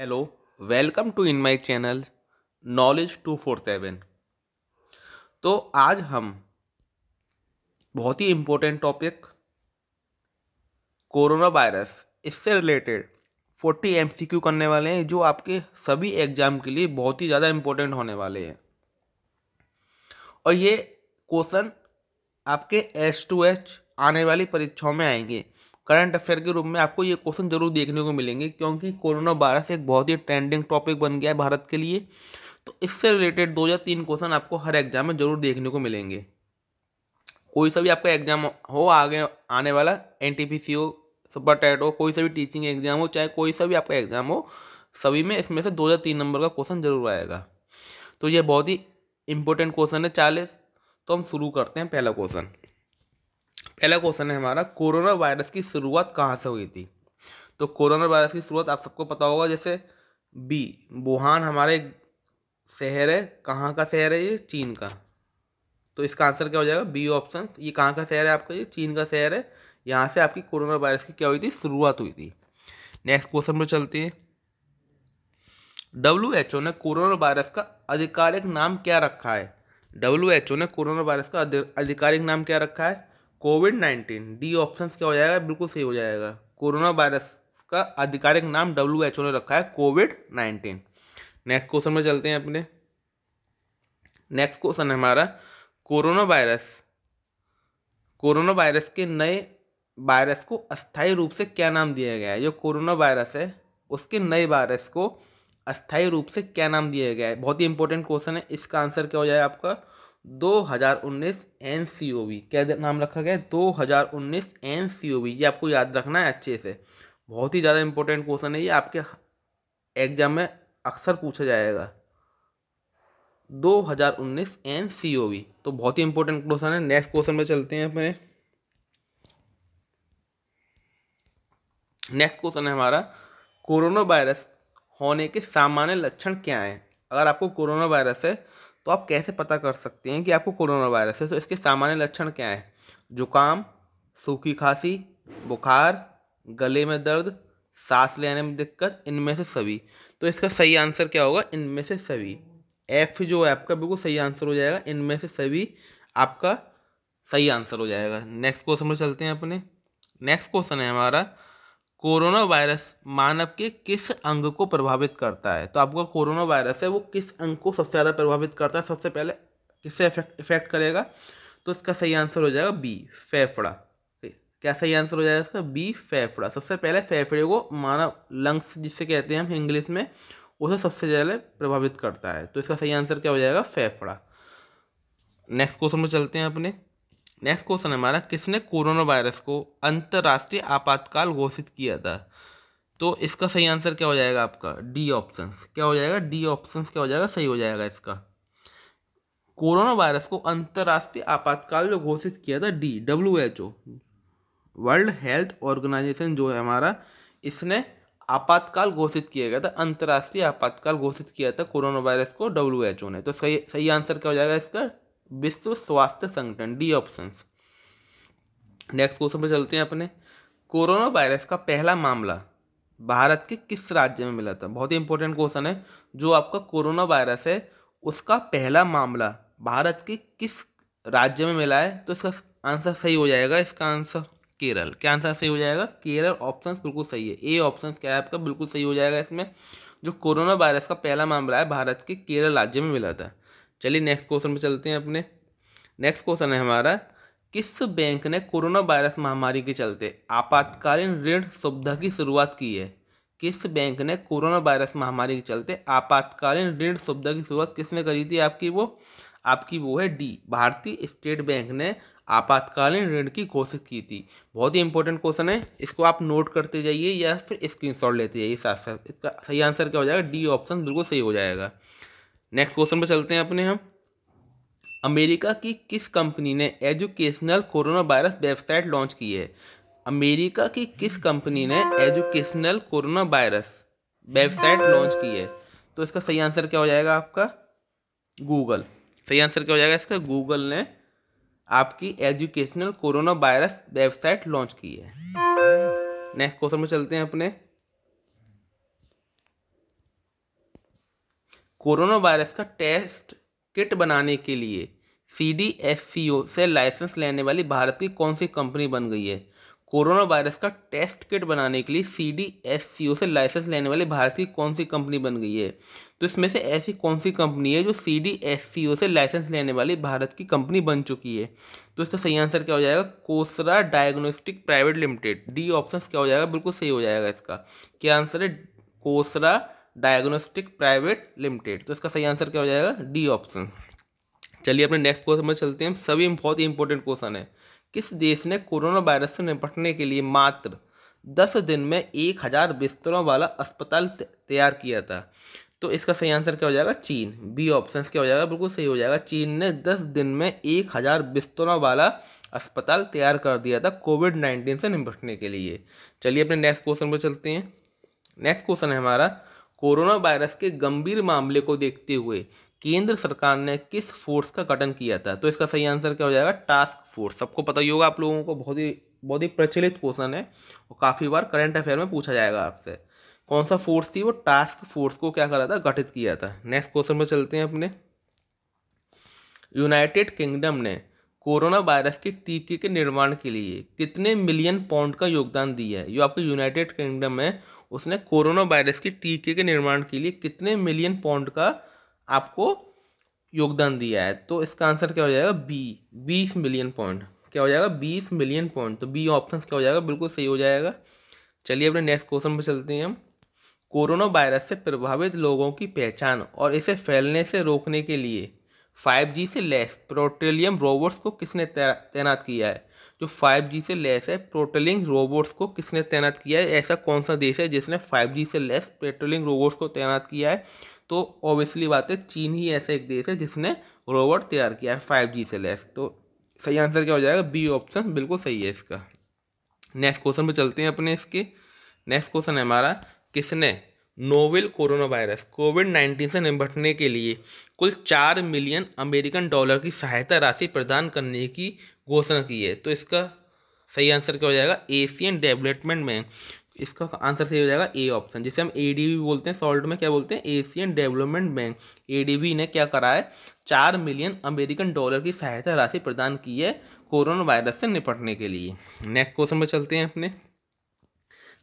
hello welcome to in my channel knowledge two four seven तो आज हम बहुत ही इम्पोर्टेंट टॉपिक कोरोना वायरस इससे रिलेटेड फोर्टी एमसीक्यू करने वाले हैं जो आपके सभी एग्जाम के लिए बहुत ही ज़्यादा इम्पोर्टेंट होने वाले हैं और ये क्वेश्चन आपके एस टू एच आने वाली परीक्षाओं में आएंगे करंट अफेयर के रूप में आपको ये क्वेश्चन जरूर देखने को मिलेंगे क्योंकि कोरोना वायरस एक बहुत ही ट्रेंडिंग टॉपिक बन गया है भारत के लिए तो इससे रिलेटेड दो या तीन क्वेश्चन आपको हर एग्जाम में जरूर देखने को मिलेंगे कोई सा भी आपका एग्जाम हो आगे आने वाला एन टी पी सी हो सुपर टेट हो कोई सा भी टीचिंग एग्जाम हो चाहे कोई सा भी आपका एग्जाम हो सभी में इसमें से दो या तीन नंबर का क्वेश्चन जरूर आएगा तो ये बहुत ही इंपॉर्टेंट क्वेश्चन है चालीस तो हम शुरू करते हैं पहला क्वेश्चन अगला क्वेश्चन है हमारा कोरोना वायरस की शुरुआत कहाँ से हुई थी तो कोरोना वायरस की शुरुआत आप सबको पता होगा जैसे बी वुहान हमारे शहर है कहाँ का शहर है ये चीन का तो इसका आंसर क्या हो जाएगा बी ऑप्शन ये कहाँ का शहर है आपका ये चीन का शहर है यहाँ से आपकी कोरोना वायरस की क्या हुई थी शुरुआत हुई थी नेक्स्ट क्वेश्चन पर चलते हैं डब्ल्यू एच ओ ने कोरोना वायरस का आधिकारिक नाम क्या रखा है डब्ल्यू एच ओ ने कोरोना वायरस का आधिकारिक नाम क्या रखा है कोविड नाइन्टीन डी ऑप्शन क्या हो जाएगा बिल्कुल सही हो जाएगा कोरोना वायरस का आधिकारिक नाम डब्ल्यू एच ओ ने रखा है कोविड नाइन्टीन नेक्स्ट क्वेश्चन में चलते हैं अपने नेक्स्ट क्वेश्चन है हमारा कोरोना वायरस कोरोना वायरस के नए वायरस को अस्थाई रूप से क्या नाम दिया गया है जो कोरोना वायरस है उसके नए वायरस को अस्थाई रूप से क्या नाम दिया गया है बहुत ही इंपॉर्टेंट क्वेश्चन है इसका आंसर क्या हो जाएगा आपका 2019 एन क्या नाम रखा गया है हजार उन्नीस ये आपको याद रखना है अच्छे से बहुत ही ज़्यादा इंपॉर्टेंट क्वेश्चन है ये आपके एग्जाम में अक्सर पूछा जाएगा 2019 एन तो बहुत ही इंपॉर्टेंट क्वेश्चन है नेक्स्ट क्वेश्चन में चलते हैं अपने नेक्स्ट क्वेश्चन है हमारा कोरोना वायरस होने के सामान्य लक्षण क्या हैं अगर आपको कोरोना वायरस है तो आप कैसे पता कर सकते हैं कि आपको कोरोना वायरस है तो इसके सामान्य लक्षण क्या हैं जुकाम सूखी खांसी बुखार गले में दर्द सांस लेने में दिक्कत इनमें से सभी तो इसका सही आंसर क्या होगा इनमें से सभी एफ जो है आपका बिल्कुल सही आंसर हो जाएगा इनमें से सभी आपका सही आंसर हो जाएगा नेक्स्ट क्वेश्चन पर चलते हैं अपने नेक्स्ट क्वेश्चन है हमारा कोरोना वायरस मानव के किस अंग को प्रभावित करता है तो आपका कोरोना वायरस है वो किस अंग को सबसे ज़्यादा प्रभावित करता है सबसे पहले किससे इफेक्ट करेगा तो इसका सही आंसर हो जाएगा बी फेफड़ा क्या सही आंसर हो जाएगा इसका बी फेफड़ा सबसे पहले फेफड़े को मानव लंग्स जिसे कहते हैं हम इंग्लिश में उसे सबसे ज़्यादा प्रभावित करता है तो इसका सही आंसर क्या हो जाएगा फेफड़ा नेक्स्ट क्वेश्चन में चलते हैं अपने नेक्स्ट क्वेश्चन हमारा किसने कोरोना वायरस को अंतर्राष्ट्रीय आपातकाल घोषित किया था तो इसका सही आंसर क्या हो जाएगा आपका डी ऑप्शन क्या हो जाएगा डी ऑप्शन क्या हो जाएगा सही हो जाएगा इसका कोरोना वायरस को अंतर्राष्ट्रीय आपातकाल जो घोषित किया था the W H O world health organisation जो है हमारा इसने आपातकाल घोषित किया गया था अंतर्राष्ट्रीय आपातकाल घोषित किया था कोरोना वायरस को डब्ल्यू एच ओ ने तो सही सही आंसर क्या हो जाएगा इसका विश्व स्वास्थ्य संगठन डी ऑप्शन नेक्स्ट क्वेश्चन पर चलते हैं अपने कोरोना वायरस का पहला मामला भारत के किस राज्य में मिला था बहुत ही इंपॉर्टेंट क्वेश्चन है जो आपका कोरोना वायरस है उसका पहला मामला भारत के किस राज्य में मिला है तो इसका आंसर सही हो जाएगा इसका आंसर केरल क्या आंसर सही हो जाएगा केरल ऑप्शन बिल्कुल सही है ए ऑप्शन क्या है आपका बिल्कुल सही हो जाएगा इसमें जो कोरोना वायरस का पहला मामला है भारत के केरल राज्य में मिला था चलिए नेक्स्ट क्वेश्चन पे चलते हैं अपने नेक्स्ट क्वेश्चन है हमारा किस बैंक ने कोरोना वायरस महामारी के चलते आपातकालीन ऋण सुविधा की शुरुआत की है किस बैंक ने कोरोना वायरस महामारी के चलते आपातकालीन ऋण सुविधा की शुरुआत किसने करी थी आपकी वो आपकी वो है डी भारतीय स्टेट बैंक ने आपातकालीन ऋण की घोषित की थी बहुत ही इंपॉर्टेंट क्वेश्चन है इसको आप नोट करते जाइए या फिर स्क्रीनशॉट लेते जाइए साथ साथ इसका सही आंसर क्या हो जाएगा डी ऑप्शन बिल्कुल सही हो जाएगा नेक्स्ट क्वेश्चन पर चलते हैं अपने हम अमेरिका की किस कंपनी ने educational corona virus website launch की है अमेरिका की किस कंपनी ने educational corona virus website launch की है तो इसका सही आंसर क्या हो जाएगा आपका गूगल सही आंसर क्या हो जाएगा इसका गूगल ने आपकी educational corona virus website launch की है नेक्स्ट क्वेश्चन में चलते हैं अपने कोरोना वायरस का टेस्ट किट बनाने के लिए सी डी एस सी ओ से लाइसेंस लेने वाली भारत की कौन सी कंपनी बन गई है कोरोना वायरस का टेस्ट किट बनाने के लिए सी डी एस सी ओ से लाइसेंस लेने वाली भारत की कौन सी कंपनी बन गई है तो इसमें से ऐसी कौन सी कंपनी है जो सी डी एस सी ओ से लाइसेंस लेने वाली भारत की कंपनी बन चुकी है तो इसका सही आंसर क्या हो जाएगा Cosara diagnostic private limited D option क्या हो जाएगा बिल्कुल सही हो जाएगा इसका क्या आंसर है कोसरा डायग्नोस्टिक प्राइवेट लिमिटेड तो इसका सही आंसर क्या हो जाएगा डी ऑप्शन चलिए अपने नेक्स्ट क्वेश्चन पर चलते हैं सभी बहुत ही इंपॉर्टेंट क्वेश्चन है किस देश ने कोरोना वायरस से निपटने के लिए मात्र दस दिन में एक हज़ार बिस्तरों वाला अस्पताल तैयार किया था तो इसका सही आंसर क्या हो जाएगा चीन बी ऑप्शन क्या हो जाएगा बिल्कुल सही हो जाएगा चीन ने दस दिन में एक हज़ार बिस्तरों वाला अस्पताल तैयार कर दिया था कोविड नाइन्टीन से निपटने के लिए चलिए अपने नेक्स्ट क्वेश्चन पर चलते हैं नेक्स्ट क्वेश्चन है हमारा कोरोना वायरस के गंभीर मामले को देखते हुए केंद्र सरकार ने किस फोर्स का गठन किया था तो इसका सही आंसर क्या हो जाएगा टास्क फोर्स सबको पता ही होगा आप लोगों को बहुत ही बहुत ही प्रचलित क्वेश्चन है और काफ़ी बार करंट अफेयर में पूछा जाएगा आपसे कौन सा फोर्स थी वो टास्क फोर्स को क्या करा था गठित किया था नेक्स्ट क्वेश्चन पर चलते हैं अपने यूनाइटेड किंगडम ने कोरोना वायरस के टीके के निर्माण के लिए कितने मिलियन पाउंड का योगदान दिया है जो आपके यूनाइटेड किंगडम है उसने कोरोना वायरस के टीके के निर्माण के लिए कितने मिलियन पाउंड का आपको योगदान दिया है तो इसका आंसर क्या हो जाएगा बी बीस मिलियन पॉइंट क्या हो जाएगा बीस मिलियन पॉइंट तो बी ऑप्शन क्या हो जाएगा बिल्कुल सही हो जाएगा चलिए अपने नेक्स्ट क्वेश्चन पर चलते हैं हम कोरोना वायरस से प्रभावित लोगों की पहचान और इसे फैलने से रोकने के लिए 5G से लेस प्रोटेलियम रोबोट्स को किसने तैनात किया है जो 5G से लेस है प्रोटेलिंग रोबोट्स को किसने तैनात किया है ऐसा कौन सा देश है जिसने 5G से लेस पेट्रोलिंग रोबोट्स को तैनात किया है तो ऑब्वियसली बात है चीन ही ऐसा एक देश है जिसने रोबोट तैयार किया है फाइव से लेस तो सही आंसर क्या हो जाएगा बी ऑप्शन बिल्कुल सही है इसका नेक्स्ट क्वेश्चन पर चलते हैं अपने इसके नेक्स्ट क्वेश्चन है हमारा किसने novel corona virus covid nineteen से निपटने के लिए कुल चार मिलियन अमेरिकन डॉलर की सहायता राशि प्रदान करने की घोषणा की है तो इसका सही आंसर क्या हो जाएगा एशियन डेवलपमेंट बैंक इसका आंसर सही हो जाएगा ए ऑप्शन जिसे हम ए बोलते हैं सॉल्ट में क्या बोलते हैं एशियन डेवलपमेंट बैंक ए ने क्या करा है चार मिलियन अमेरिकन डॉलर की सहायता राशि प्रदान की है कोरोना वायरस से निपटने के लिए नेक्स्ट क्वेश्चन पर चलते हैं अपने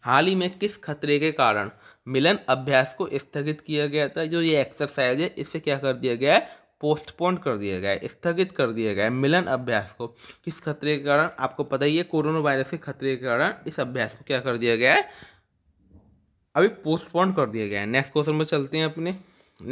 हाल ही में किस खतरे के कारण मिलन अभ्यास को स्थगित किया गया था जो ये एक्सरसाइज है इसे क्या कर दिया गया है पोस्टपोन कर दिया गया है स्थगित कर दिया गया है मिलन अभ्यास को किस खतरे के कारण आपको पता ही है कोरोना वायरस के खतरे के कारण इस अभ्यास को क्या कर दिया गया है अभी पोस्टपोन कर दिया गया है नेक्स्ट क्वेश्चन पर चलते हैं अपने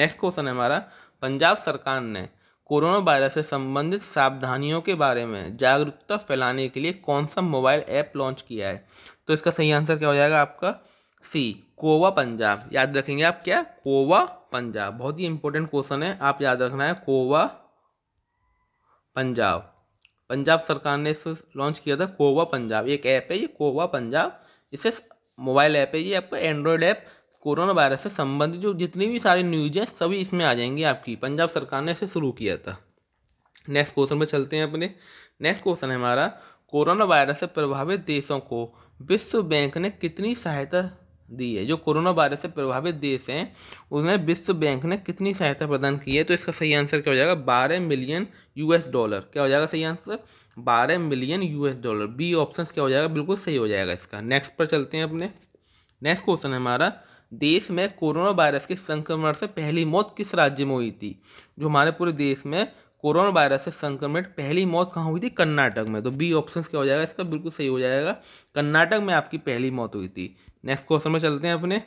नेक्स्ट क्वेश्चन है हमारा पंजाब सरकार ने कोरोना वायरस से संबंधित सावधानियों के बारे में जागरूकता फैलाने के लिए कौन सा मोबाइल ऐप लॉन्च किया है तो इसका सही आंसर क्या हो जाएगा आपका सी कोवा पंजाब याद रखेंगे आप क्या कोवा पंजाब बहुत ही इंपॉर्टेंट क्वेश्चन है आप याद रखना है कोवा पंजाब पंजाब सरकार ने इसे लॉन्च किया था कोवा पंजाब एक ऐप है ये कोवा पंजाब इसे मोबाइल ऐप है ये आपका एंड्रॉयड ऐप कोरोना वायरस से संबंधित जो जितनी भी सारी न्यूज है सभी इसमें आ जाएंगी आपकी पंजाब सरकार ने इसे शुरू किया था नेक्स्ट क्वेश्चन पर चलते हैं अपने नेक्स्ट क्वेश्चन है हमारा कोरोना वायरस से प्रभावित देशों को विश्व बैंक ने कितनी सहायता दी है जो कोरोना वायरस से प्रभावित देश हैं उन्हें विश्व बैंक ने कितनी सहायता प्रदान की है तो इसका सही आंसर क्या हो जाएगा बारह मिलियन यूएस डॉलर क्या हो जाएगा सही आंसर बारह million US dollar B option क्या हो जाएगा बिल्कुल सही हो जाएगा इसका नेक्स्ट पर चलते हैं अपने नेक्स्ट क्वेश्चन है हमारा देश में कोरोना वायरस के संक्रमण से पहली मौत किस राज्य में हुई थी जो हमारे पूरे देश में कोरोना वायरस से संक्रमित पहली मौत कहाँ हुई थी कर्नाटक में तो बी ऑप्शन क्या हो जाएगा इसका बिल्कुल सही हो जाएगा कर्नाटक में आपकी पहली मौत हुई थी नेक्स्ट क्वेश्चन में चलते हैं अपने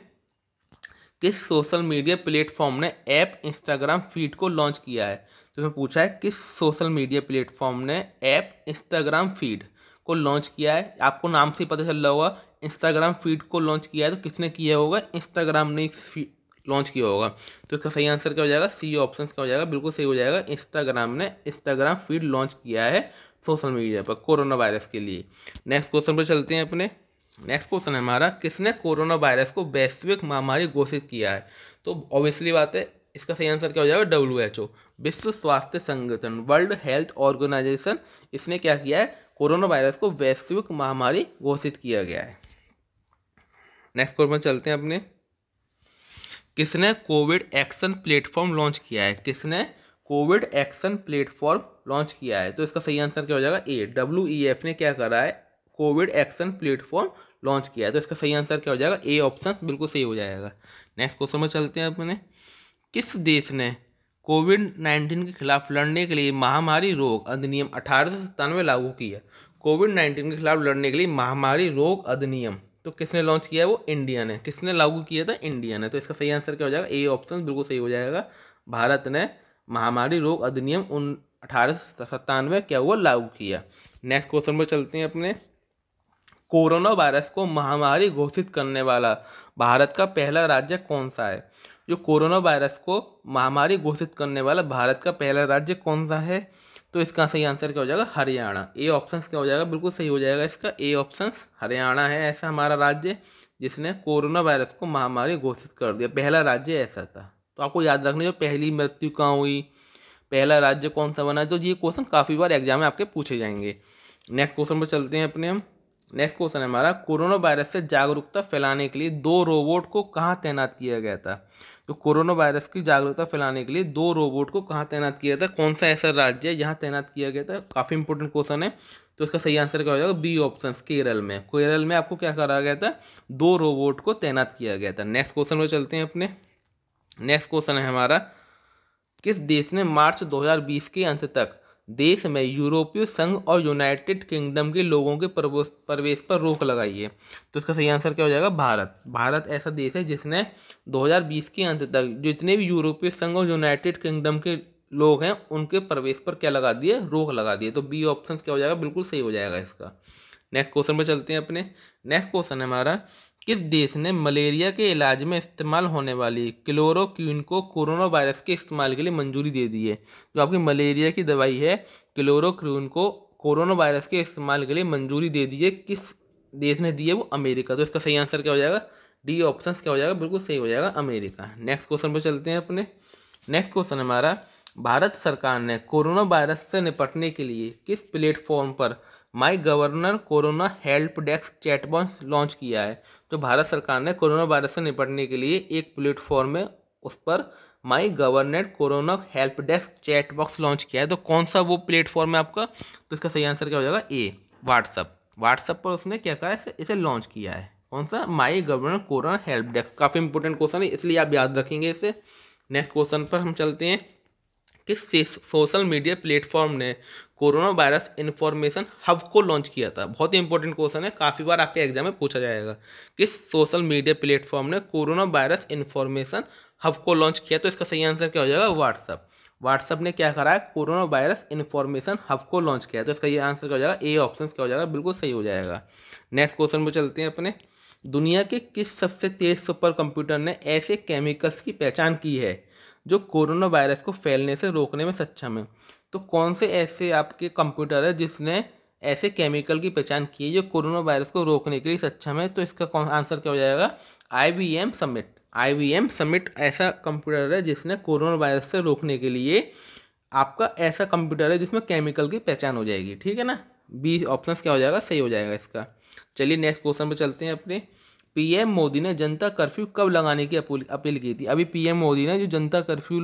किस सोशल मीडिया प्लेटफॉर्म ने ऐप इंस्टाग्राम फीड को लॉन्च किया है तो मैं पूछा है किस सोशल मीडिया प्लेटफॉर्म ने ऐप इंस्टाग्राम फीड को लॉन्च किया है आपको नाम से पता चल रहा होगा इंस्टाग्राम फीड को लॉन्च किया है तो किसने किया होगा इंस्टाग्राम ने लॉन्च किया होगा तो इसका सही आंसर क्या हो जाएगा सी ऑप्शन क्या हो जाएगा बिल्कुल सही हो जाएगा इंस्टाग्राम ने इंस्टाग्राम फीड लॉन्च किया है सोशल मीडिया पर कोरोना वायरस के लिए नेक्स्ट क्वेश्चन पर चलते हैं अपने नेक्स्ट क्वेश्चन है हमारा किसने कोरोना वायरस को वैश्विक महामारी घोषित किया है तो ऑब्वियसली बात है इसका सही आंसर क्या हो जाएगा डब्ल्यू एच ओ विश्व स्वास्थ्य संगठन वर्ल्ड हेल्थ ऑर्गेनाइजेशन इसने क्या किया है कोरोना वायरस को वैश्विक महामारी घोषित किया गया है नेक्स्ट क्वेश्चन चलते हैं अपने किसने कोविड एक्शन प्लेटफॉर्म लॉन्च किया है किसने कोविड एक्शन प्लेटफॉर्म लॉन्च किया है तो इसका सही आंसर क्या हो जाएगा ए डब्ल्यू ई एफ ने क्या करा है कोविड एक्शन प्लेटफॉर्म लॉन्च किया है तो इसका सही आंसर क्या हो जाएगा ए ऑप्शन बिल्कुल सही हो जाएगा नेक्स्ट क्वेश्चन में चलते हैं अपने किस देश ने कोविड 19 के खिलाफ लड़ने के लिए महामारी रोग अधिनियम अठारह सौ सत्तानवे लागू किया कोविड 19 के खिलाफ लड़ने के लिए महामारी रोग अधिनियम तो किसने लॉन्च किया वो इंडियन है किसने लागू किया था इंडियन है तो इसका सही आंसर क्या हो जाएगा ए ऑप्शन बिल्कुल सही हो जाएगा भारत ने महामारी रोग अधिनियम उन अठारह सत्तानवे क्या हुआ लागू किया नेक्स्ट क्वेश्चन पर चलते हैं अपने कोरोना वायरस को महामारी घोषित करने वाला भारत का पहला राज्य कौन सा है जो कोरोना वायरस को महामारी घोषित करने वाला भारत का पहला राज्य कौन सा है तो इसका सही आंसर क्या हो जाएगा हरियाणा ए ऑप्शन क्या हो जाएगा बिल्कुल सही हो जाएगा इसका ए ऑप्शन हरियाणा है ऐसा हमारा राज्य जिसने कोरोना वायरस को महामारी घोषित कर दिया पहला राज्य ऐसा था तो आपको याद रखना जो पहली मृत्यु कहाँ हुई पहला राज्य कौन सा बना तो ये क्वेश्चन काफ़ी बार एग्जाम में आपके पूछे जाएंगे नेक्स्ट क्वेश्चन पर चलते हैं अपने हम नेक्स्ट क्वेश्चन है हमारा कोरोना वायरस से जागरूकता फैलाने के लिए दो रोबोट को कहाँ तैनात किया गया था तो कोरोना वायरस की जागरूकता फैलाने के लिए दो रोबोट को कहाँ तैनात किया था कौन सा ऐसा राज्य है जहाँ तैनात किया गया था काफ़ी इंपॉर्टेंट क्वेश्चन है तो इसका सही आंसर क्या हो जाएगा बी ऑप्शन केरल में केरल में आपको क्या करा गया था दो रोबोट को तैनात किया गया था नेक्स्ट क्वेश्चन में चलते हैं अपने नेक्स्ट क्वेश्चन है हमारा किस देश ने मार्च दो के अंत तक देश में यूरोपीय संघ और यूनाइटेड किंगडम के लोगों के प्रवेश पर रोक लगाई है तो इसका सही आंसर क्या हो जाएगा भारत भारत ऐसा देश है जिसने 2020 के अंत तक जितने भी यूरोपीय संघ और यूनाइटेड किंगडम के लोग हैं उनके प्रवेश पर क्या लगा दिए रोक लगा दिए तो बी ऑप्शन क्या हो जाएगा बिल्कुल सही हो जाएगा इसका नेक्स्ट क्वेश्चन पर चलते हैं अपने नेक्स्ट क्वेश्चन है हमारा किस देश ने मलेरिया के इलाज में इस्तेमाल होने वाली क्लोरोक्विन को कोरोना वायरस के इस्तेमाल के लिए मंजूरी दे दी है जो आपकी मलेरिया की दवाई है क्लोरोक्विन को कोरोना वायरस के इस्तेमाल के लिए मंजूरी दे दी है किस देश ने दी है वो अमेरिका तो इसका सही आंसर क्या हो जाएगा डी ऑप्शन क्या हो जाएगा बिल्कुल सही हो जाएगा अमेरिका नेक्स्ट क्वेश्चन पर चलते हैं अपने नेक्स्ट क्वेश्चन हमारा भारत सरकार ने कोरोना वायरस से निपटने के लिए किस प्लेटफॉर्म पर my governor corona help desk chatbox launch किया है जो तो भारत सरकार ने कोरोना वायरस से निपटने के लिए एक प्लेटफॉर्म है उस पर my governet corona help desk chat box launch किया है तो कौन सा वो प्लेटफॉर्म है आपका तो इसका सही आंसर क्या हो जाएगा ए व्हाट्सअप व्हाट्सअप पर उसने क्या कहा इसे, इसे लॉन्च किया है कौन सा my governor corona help desk काफ़ी इंपॉर्टेंट क्वेश्चन है इसलिए आप याद रखेंगे इसे नेक्स्ट क्वेश्चन पर हम चलते हैं किस सोशल मीडिया प्लेटफॉर्म ने कोरोना वायरस इन्फॉर्मेशन हब को लॉन्च किया था बहुत ही इंपॉर्टेंट क्वेश्चन है काफ़ी बार आपके एग्जाम में पूछा जाएगा किस सोशल मीडिया प्लेटफॉर्म ने कोरोना वायरस इन्फॉर्मेशन हब को लॉन्च किया तो इसका सही आंसर क्या हो जाएगा व्हाट्सअप व्हाट्सअप ने क्या करा है कोरोना वायरस इन्फॉर्मेशन हब को लॉन्च किया तो इसका ये आंसर क्या हो जाएगा ए ऑप्शन क्या हो जाएगा बिल्कुल सही हो जाएगा नेक्स्ट क्वेश्चन पर चलते हैं अपने दुनिया के किस सबसे तेज सुपर कंप्यूटर ने ऐसे केमिकल्स की पहचान की है जो कोरोना वायरस को फैलने से रोकने में सक्षम है तो कौन से ऐसे आपके कंप्यूटर है जिसने ऐसे केमिकल की पहचान की है जो कोरोना वायरस को रोकने के लिए सक्षम है तो इसका कौन आंसर क्या हो जाएगा I B M summit I B M summit ऐसा कंप्यूटर है जिसने कोरोना वायरस से रोकने के लिए आपका ऐसा कंप्यूटर है जिसमें केमिकल की पहचान हो जाएगी ठीक है ना बी ऑप्शन क्या हो जाएगा सही हो जाएगा इसका चलिए नेक्स्ट क्वेश्चन पर चलते हैं अपने पीएम मोदी ने जनता कर्फ्यू कब लगाने की अपील की थी अभी पीएम मोदी ने जो जनता कर्फ्यू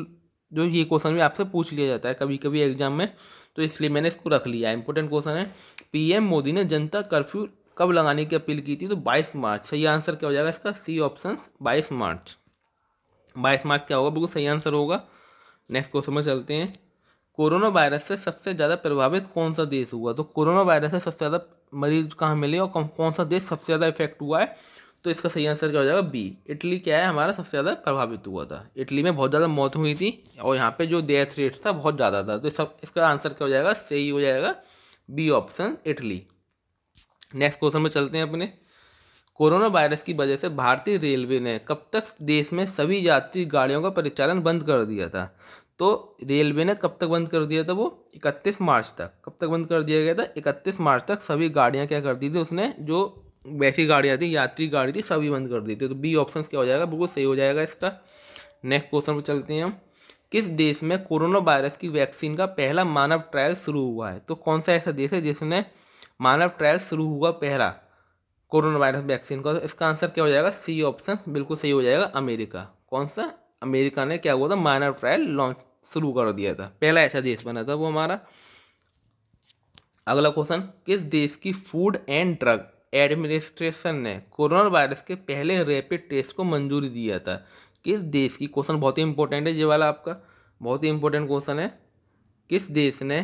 जो ये क्वेश्चन भी आपसे पूछ लिया जाता है कभी कभी एग्जाम में तो इसलिए मैंने इसको रख लिया है इंपॉर्टेंट क्वेश्चन है पीएम मोदी ने जनता कर्फ्यू कब लगाने की अपील की थी तो 22 मार्च सही आंसर क्या हो जाएगा इसका सी ऑप्शन 22 मार्च 22 मार्च क्या होगा बिल्कुल सही आंसर होगा नेक्स्ट क्वेश्चन में चलते हैं कोरोना वायरस से सबसे ज़्यादा प्रभावित कौन सा देश हुआ तो कोरोना वायरस से सबसे ज़्यादा मरीज कहाँ मिले और कौन सा देश सबसे ज़्यादा इफेक्ट हुआ है तो इसका सही आंसर क्या हो जाएगा बी इटली क्या है हमारा सबसे ज़्यादा प्रभावित हुआ था इटली में बहुत ज़्यादा मौत हुई थी और यहाँ पे जो डेथ रेट था बहुत ज़्यादा था तो सब इसका आंसर क्या हो जाएगा सही हो जाएगा B option Italy next question में चलते हैं अपने कोरोना वायरस की वजह से भारतीय रेलवे ने कब तक देश में सभी यात्री गाड़ियों का परिचालन बंद कर दिया था तो रेलवे ने कब तक बंद कर दिया था वो 31 मार्च तक कब तक बंद कर दिया गया था 31 मार्च तक सभी गाड़ियां क्या कर दी थी उसने जो वैसी गाड़ियाँ थी यात्री गाड़ी थी सभी बंद कर दी थी तो बी ऑप्शन क्या हो जाएगा बिल्कुल सही हो जाएगा इसका नेक्स्ट क्वेश्चन पर चलते हैं हम किस देश में कोरोना वायरस की वैक्सीन का पहला मानव ट्रायल शुरू हुआ है तो कौन सा ऐसा देश है जिसने मानव ट्रायल शुरू हुआ पहला कोरोना वायरस वैक्सीन का तो इसका आंसर क्या हो जाएगा सी ऑप्शन बिल्कुल सही हो जाएगा अमेरिका कौन सा अमेरिका ने क्या हुआ था मानव ट्रायल लॉन्च शुरू कर दिया था पहला ऐसा देश बना था वो हमारा अगला क्वेश्चन किस देश की फूड एंड ड्रग एडमिनिस्ट्रेशन ने कोरोना वायरस के पहले रैपिड टेस्ट को मंजूरी दिया था किस देश की क्वेश्चन बहुत ही इंपॉर्टेंट है ये वाला आपका बहुत ही इंपॉर्टेंट क्वेश्चन है किस देश ने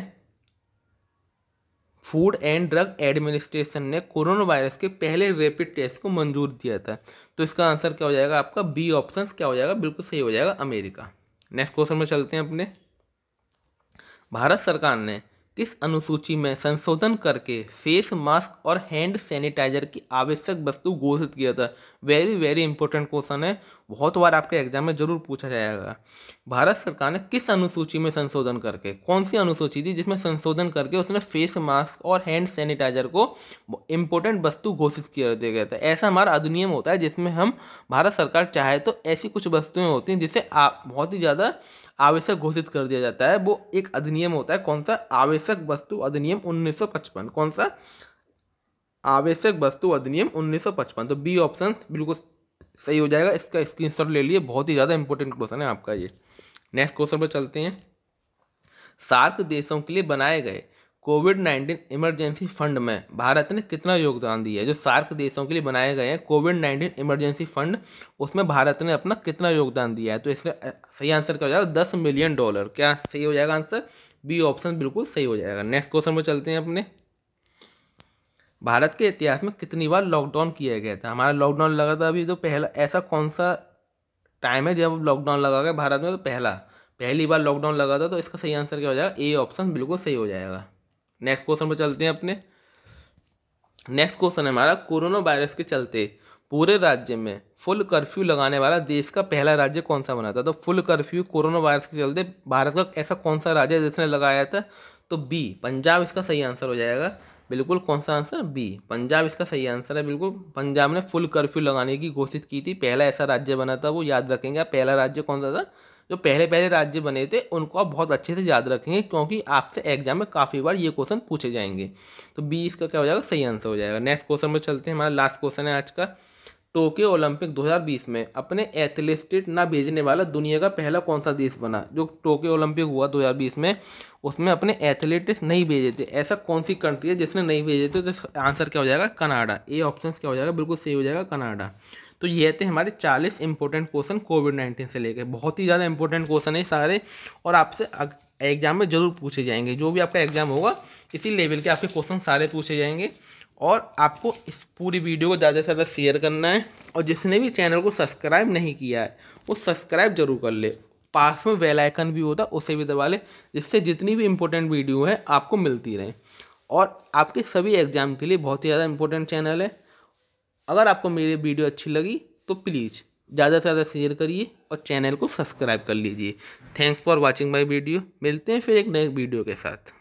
फूड एंड ड्रग एडमिनिस्ट्रेशन ने कोरोना वायरस के पहले रैपिड टेस्ट को मंजूर दिया था तो इसका आंसर क्या हो जाएगा आपका बी ऑप्शन क्या हो जाएगा बिल्कुल सही हो जाएगा अमेरिका नेक्स्ट क्वेश्चन में चलते हैं अपने भारत सरकार ने किस अनुसूची में संशोधन करके फेस मास्क और हैंड सैनिटाइजर की आवश्यक वस्तु घोषित किया था वेरी वेरी इंपॉर्टेंट क्वेश्चन है बहुत बार आपके एग्जाम में जरूर पूछा जाएगा भारत सरकार ने किस अनुसूची में संशोधन करके कौन सी अनुसूची थी जिसमें संशोधन करके उसने फेस मास्क और हैंड सैनिटाइजर को इंपॉर्टेंट वस्तु घोषित किया दिया गया था ऐसा हमारा अधिनियम होता है जिसमें हम भारत सरकार चाहे तो ऐसी कुछ वस्तुएँ होती हैं जिसे आप बहुत ही ज़्यादा आवश्यक घोषित कर दिया जाता है वो एक अधिनियम होता है कौन सा आवश्यक वस्तु अधिनियम 1955 कौन सा आवश्यक वस्तु अधिनियम 1955 तो बी ऑप्शन बिल्कुल सही हो जाएगा इसका स्क्रीनशॉट ले लिए बहुत ही ज़्यादा इंपॉर्टेंट क्वेश्चन है आपका ये नेक्स्ट क्वेश्चन पर चलते हैं सार्क देशों के लिए बनाए गए कोविड नाइन्टीन इमरजेंसी फंड में भारत ने कितना योगदान दिया है जो सार्क देशों के लिए बनाए गए हैं कोविड नाइन्टीन इमरजेंसी फंड उसमें भारत ने अपना कितना योगदान दिया है तो इसमें सही आंसर क्या हो जाएगा दस मिलियन डॉलर क्या सही हो जाएगा आंसर बी ऑप्शन बिल्कुल सही हो जाएगा नेक्स्ट क्वेश्चन पर चलते हैं अपने भारत के इतिहास में कितनी बार लॉकडाउन किया गया था हमारा लॉकडाउन लगा था अभी तो पहला ऐसा कौन सा टाइम है जब लॉकडाउन लगा गया भारत में तो पहला पहली बार लॉकडाउन लगा था तो इसका सही आंसर क्या हो जाएगा ए ऑप्शन बिल्कुल सही हो जाएगा नेक्स्ट क्वेश्चन पर चलते हैं अपने नेक्स्ट क्वेश्चन है हमारा कोरोना वायरस के चलते पूरे राज्य में फुल कर्फ्यू लगाने वाला देश का पहला राज्य कौन सा बना था तो फुल कर्फ्यू कोरोना वायरस के चलते भारत का ऐसा कौन सा राज्य जिसने लगाया था तो बी पंजाब इसका सही आंसर हो जाएगा बिल्कुल कौन सा आंसर बी पंजाब इसका सही आंसर है बिल्कुल पंजाब ने फुल कर्फ्यू लगाने की घोषित की थी पहला ऐसा राज्य बना था वो याद रखेंगे पहला राज्य कौन सा था जो पहले पहले राज्य बने थे उनको आप बहुत अच्छे से याद रखेंगे क्योंकि आपसे एग्जाम में काफ़ी बार ये क्वेश्चन पूछे जाएंगे तो बी इसका क्या हो जाएगा सही आंसर हो जाएगा नेक्स्ट क्वेश्चन में चलते हैं हमारा लास्ट क्वेश्चन है आज का टोक्यो ओलंपिक 2020 में अपने एथलीट ना भेजने वाला दुनिया का पहला कौन सा देश बना जो टोक्यो ओलंपिक हुआ 2020 में उसमें अपने एथलीट्स नहीं भेजे थे ऐसा कौन सी कंट्री है जिसने नहीं भेजे थे तो आंसर क्या हो जाएगा कनाडा ए ऑप्शन क्या हो जाएगा बिल्कुल सही हो जाएगा कनाडा तो ये थे हमारे चालीस इंपॉर्टेंट क्वेश्चन कोविड नाइन्टीन से लेकर बहुत ही ज़्यादा इंपॉर्टेंट क्वेश्चन है सारे और आपसे एग्जाम में ज़रूर पूछे जाएंगे जो भी आपका एग्जाम होगा इसी लेवल के आपके क्वेश्चन सारे पूछे जाएंगे और आपको इस पूरी वीडियो को ज़्यादा से ज़्यादा शेयर करना है और जिसने भी चैनल को सब्सक्राइब नहीं किया है वो सब्सक्राइब जरूर कर ले पास में वेल आइकन भी होता उसे भी दबा ले जिससे जितनी भी इम्पोर्टेंट वीडियो है आपको मिलती रहे और आपके सभी एग्ज़ाम के लिए बहुत ही ज़्यादा इम्पोर्टेंट चैनल है अगर आपको मेरी वीडियो अच्छी लगी तो प्लीज़ ज़्यादा से ज़्यादा शेयर करिए और चैनल को सब्सक्राइब कर लीजिए thanks for watching my video मिलते हैं फिर एक नए वीडियो के साथ